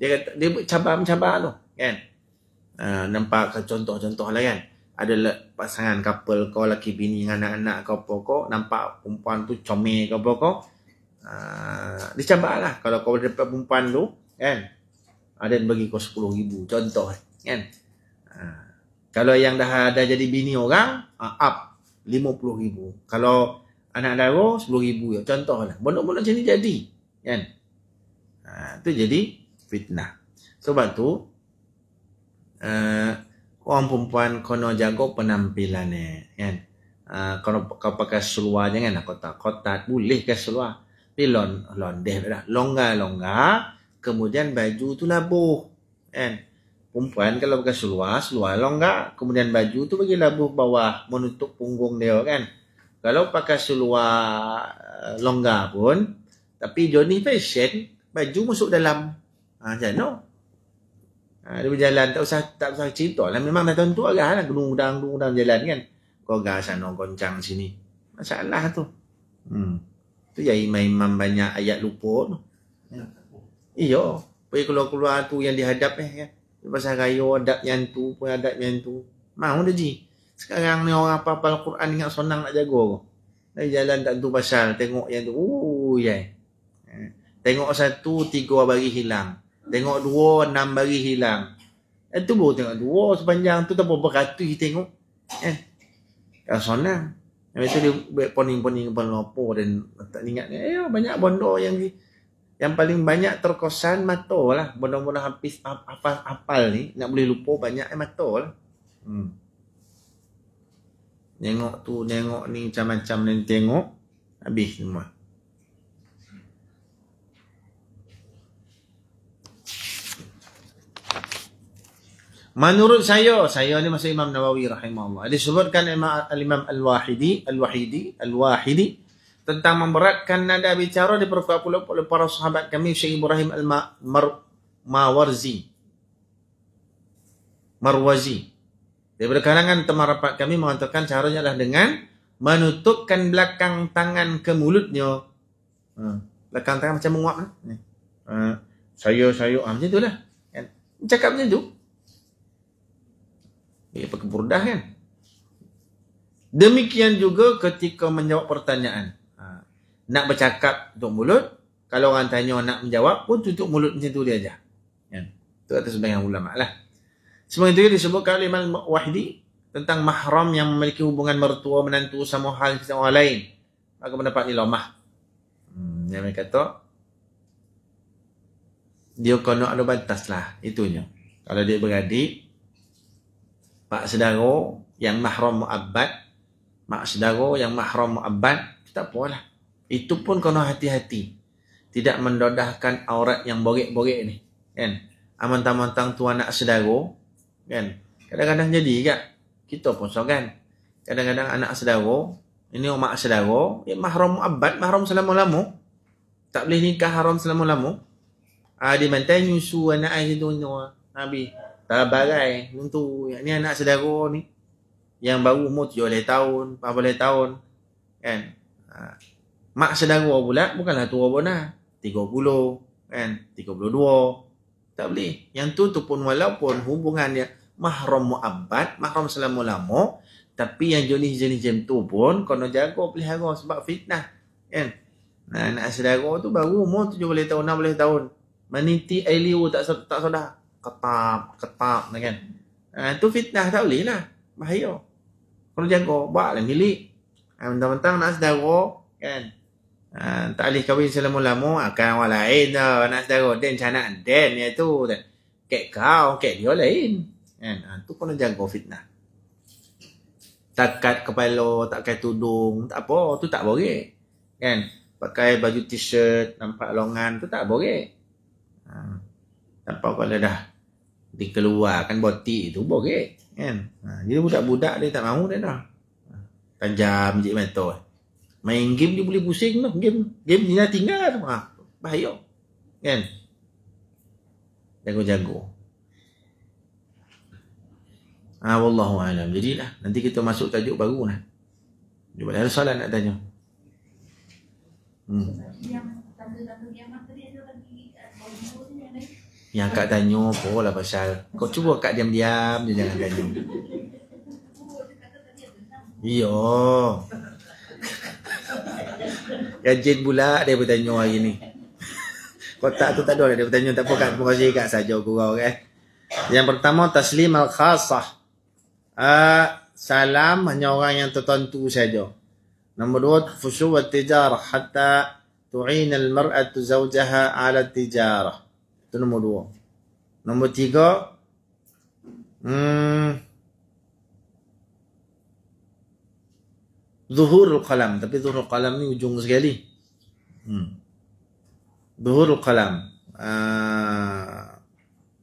Speaker 1: Dia kata, dia cabar-cabar tu kan. Ah, nampak contoh-contoh lah kan ada pasangan couple kau laki bini dengan anak-anak kau apa kau nampak perempuan tu comel kau apa kau Uh, dia cabarlah kalau kau dapat perempuan tu kan ada ah, yang bagi kau rm ribu contoh kan uh, kalau yang dah ada jadi bini orang uh, up rm ribu kalau anak dara rm ribu ya. contoh lah benda-benda macam ni jadi kan uh, tu jadi fitnah sebab tu uh, orang perempuan kena jaga penampilannya kan kalau uh, kau pakai seluar jangan nak kotak kotak boleh ke seluar tapi lon lon deh longgar longgar kemudian baju tu labuh kan perempuan kalau pakai seluar seluar longgar kemudian baju tu bagi labuh bawah menutup punggung dia kan kalau pakai seluar eh, longgar pun tapi Johnny fashion baju masuk dalam ha jangan no? Ha, dia berjalan tak usah tak usah cerita lah. Memang dah tentu kan, agak lah. Gunung gudang, gunung gudang jalan kan. Kau agak lah, sana, goncang sini. Masalah tu. Hmm. Tu yang imam-imam banyak ayat lupa tu. Iya. Pergi keluar-keluar tu yang dihadap eh. Kan? Dia pasal raya, adab yang tu, pun adab yang tu. Mahu dia ji. Sekarang ni orang apa-apa Al-Quran ingat senang nak jaga tu. Dari jalan tak tu pasal. Tengok yang tu. Uh, eh. yeah. Tengok satu, tiga bagi hilang. Tengok dua enam hari hilang. Eh tu baru tengok dua sepanjang tu tak berapa ratus tengok. Eh. Kat sana. Habis tu dia poning-poning kepala apa dan tak ingat. Eh banyak bondo yang yang paling banyak terkosan mata lah. Benda-benda hampir hafal, hafal ni. Nak boleh lupa banyak eh, mata lah. Hmm. Nengok tu, nengok ni macam-macam ni tengok. Habis semua. Menurut saya, saya ni masa Imam Nawawi rahimahullah. Dia sebutkan Imam Al-Imam Al-Wahidi, Al-Wahidi, Al-Wahidi tentang memberatkan nada bicara di perkara pula oleh para sahabat kami Syekh Ibrahim Al-Mawarzi. Marwazi. Daripada kalangan teman rapat kami mengatakan caranya adalah dengan menutupkan belakang tangan ke mulutnya. Hmm. Belakang tangan macam menguap. Hmm. Eh. Sayur-sayur. Ha, macam itulah. Kan? Cakap macam itu. Ya, pakai burdah kan? Demikian juga ketika menjawab pertanyaan. Ha. nak bercakap tutup mulut. Kalau orang tanya nak menjawab pun tutup mulut macam tu dia aja. Ya. Kan? Itu kata sebagian ulama lah. Semua itu disebut oleh Imam Wahdi tentang mahram yang memiliki hubungan mertua menantu sama hal dengan orang lain. Maka pendapat ni lemah. Hmm, yang mereka kata dia kena ada batas lah. Itunya. Kalau dia beradik, mak sedara yang mahram muabbad mak sedara yang mahram muabbad kita apalah itu pun kena hati-hati tidak mendodahkan aurat yang borek-borek ni kan aman tamantang tu anak sedara kan kadang-kadang jadi juga kita pun sorang kadang-kadang anak sedara ini mak sedara ya mahram muabbad mahram selama-lama tak boleh nikah haram selama-lama ah di mantan nyusu anak ayah tu nabi tak barai Tentu ni anak sedara ni Yang baru umur tujuh belas tahun Empat belas tahun Kan ha. Mak sedara pula Bukanlah tua pun lah Tiga puluh Kan Tiga puluh dua Tak boleh Yang tu tu pun walaupun hubungan dia Mahrum mu'abad Mahrum selama-lama Tapi yang jenis-jenis jam tu pun Kena jaga pelihara Sebab fitnah Kan Nah, anak saudara tu baru umur 7 tahun, 6 tahun. Meniti air liur tak tak sedar ketap, ketap kan. Ah tu fitnah tak boleh lah. Bahaya. Kalau jaga, buatlah milik. Ah ha, mentang-mentang nak saudara kan. Ha, tak boleh kahwin selama-lama akan ah, orang lain dah nak saudara dan canak dan ya tu kan. Kek kau, kek dia lain. Kan? Ha, tu kena jaga fitnah. Takat kepala, kait tudung, tak apa, tu tak boleh. Kan? Pakai baju t-shirt, nampak longan, tu tak boleh. Ha, nampak kalau dah dikeluarkan botik itu boleh kan ha, jadi budak-budak dia tak mau dia dah tanjam je mentor eh. main game dia boleh pusing tu lah, game game dia tinggal ha, bahaya kan jago-jago ha, wallahu alam jadi lah nanti kita masuk tajuk baru lah cuba ada soalan nak tanya hmm. Yang kak tanya apa lah pasal Kau cuba kak diam-diam dia jangan tanya Iya Rajin pula dia bertanya hari ni Kotak tu tak ada lah dia bertanya Tak apa kak terima kasih kak saja, aku kau eh. Yang pertama taslim al-khasah uh, Salam hanya orang yang tertentu saja Nombor dua Fusuh wa tijarah Hatta tu'in al-mar'atu zawjaha ala tijarah itu nombor dua. Nombor tiga. Hmm, zuhurul qalam. Tapi zuhurul qalam ni ujung sekali. Hmm. Zuhurul qalam. Uh,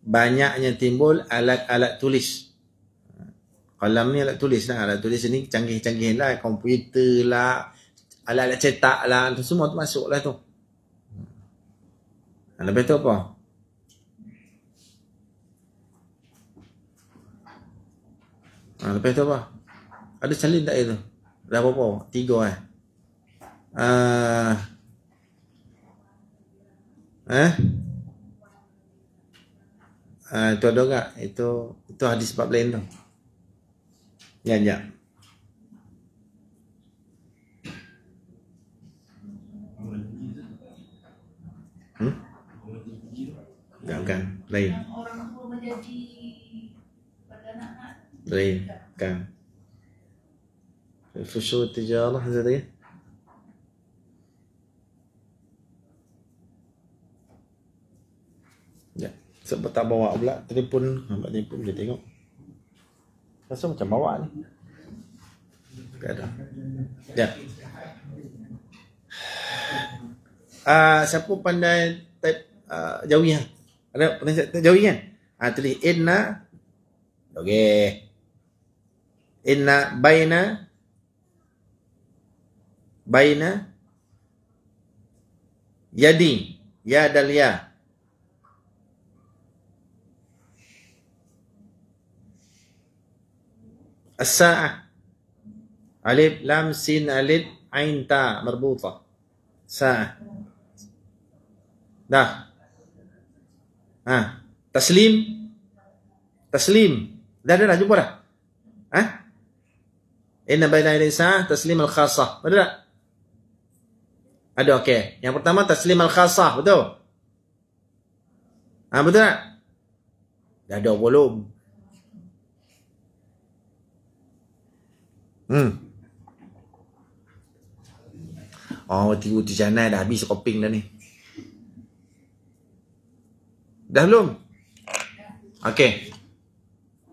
Speaker 1: banyaknya timbul alat-alat tulis. Kalam ni alat tulis lah. Alat tulis ni canggih-canggih lah. Komputer lah. Alat-alat cetak lah. semua tu masuk lah tu. Hmm. Lepas tu apa? Ha, lepas tu apa? Ada salin tak itu? Dah berapa? Tiga eh. Uh, eh? Uh, itu ada tak? Itu itu hadis bab lain tu. Ya, ya. اي كان فشو التجارة زي sebab tak bawa pula telefon nampak ha, telefon boleh tengok rasa macam bawa ni tak ya ah uh, siapa pandai type uh, ah, jawi ha? ada pandai type jawi kan ha? ah uh, tulis inna okey inna baina baina yadi ya dalia ya. as-sa'ah alif lam sin alif ain ta marbuta sa'ah dah Ah, taslim taslim dah dah, dah jumpa dah ha Inna bayna ilaysa taslim al-khasah. Betul tak? Ada okey. Yang pertama taslim al-khasah. Betul? Ha, betul tak? Dah ada volume. Hmm. Oh, tiba di jana dah habis koping dah ni. Dah belum? Okey.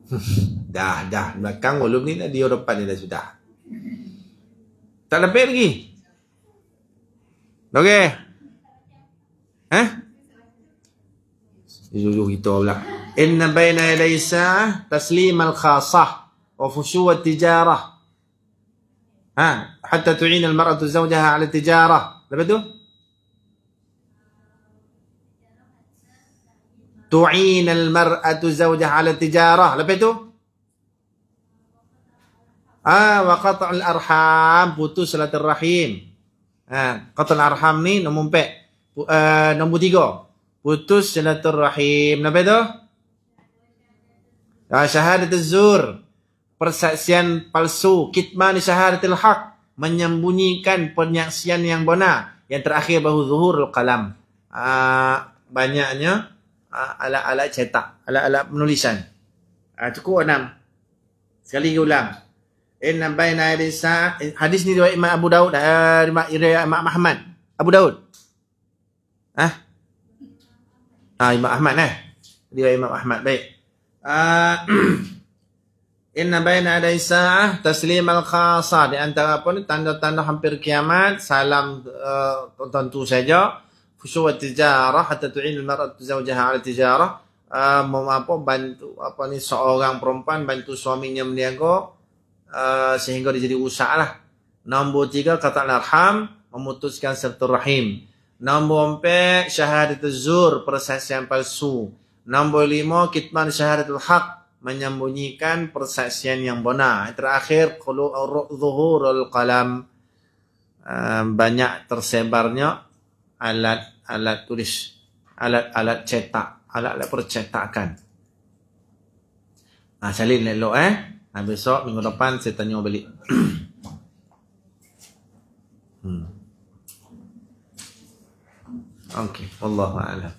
Speaker 1: dah dah belakang ulum ni dah di Eropah ni dah sudah tak lepek lagi ok eh Juruh kita pula Inna baina ilaysa Taslim al-khasah Wa fushuwa tijarah Ha Hatta tu'in al-mar'atu zawjaha Ala tijarah Lepas tu tu'in al-mar'atu zawjaha 'ala tijarah lepas tu ah wa qat'ul arham putus silaturahim ah ha, qat'ul arham ni nombor 4 uh, eh, nombor 3 putus silaturahim lepas tu ah ha, syahadatuz zur persaksian palsu kitman syahadatul haq menyembunyikan penyaksian yang benar yang terakhir bahu zuhurul qalam ah uh, banyaknya alat-alat cetak, alat-alat penulisan. Uh, cukup enam. Sekali lagi ulang. Inna baina ibisa hadis ni riwayat Imam Abu Daud dari uh, riwayat Imam Ahmad. Abu Daud. Ah. Ha? Huh? Ha, ah uh, Imam Ahmad eh. Riwayat Imam Ahmad. Baik. Ah uh, Inna baina ibisa taslim al-khasa di antara apa ni tanda-tanda hampir kiamat salam uh, eh, tentu saja. خشوع التجارة tuin تعين المرأة زوجها على التجارة mau apa bantu apa ni seorang perempuan bantu suaminya meniaga uh, sehingga dia jadi usaha lah. Nombor tiga kata Al-Arham memutuskan serta rahim. Nombor empat syahadat zur persaksian palsu. Nombor lima kitman syahadat al-haq menyembunyikan persaksian yang benar. Terakhir kalau zuhur al-qalam ah, banyak tersebarnya alat-alat tulis, alat-alat cetak, alat-alat percetakan. Ah, salin elok eh. Ah, besok minggu depan saya tanya balik. hmm. Okey, wallahu a'lam.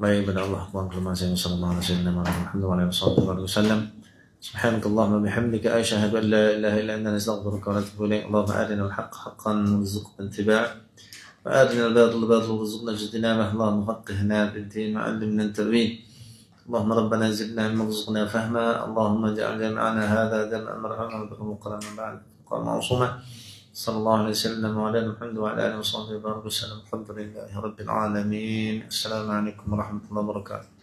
Speaker 1: Baik, pada Allah kuang kelemahan saya sallallahu alaihi wasallam. Alhamdulillah wassalatu wassalam. سبحانك اللهم وبحمدك أشهد أن لا إله إلا أنت أستغفرك وأتوب إليك اللهم أرنا الحق حقا وارزقنا اتباعه وأرنا الباطل الباطل وارزقنا اجتنابه اللهم فقهنا في الدين وعلمنا التأويل اللهم ربنا زدنا علما وارزقنا فهما اللهم اجعل جمعنا هذا دم مرحوما وبهم قرانا بعد قام موصوما صلى الله عليه وسلم وعلى محمد وعلى اله وصحبه وبارك وسلم الحمد لله رب العالمين السلام عليكم ورحمه الله وبركاته